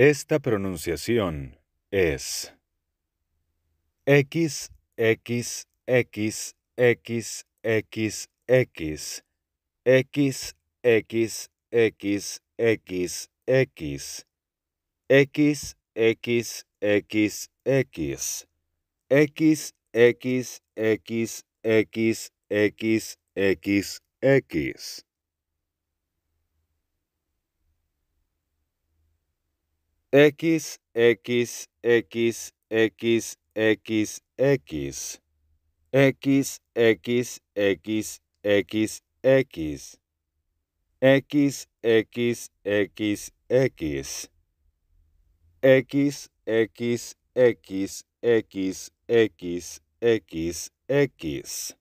Esta pronunciación es X, X, X, X, X, X, X, X, X, X, X, X, X, X, X, X, X, X. X, X, X, X, X. X, X, X, X. X, X, X, X, X,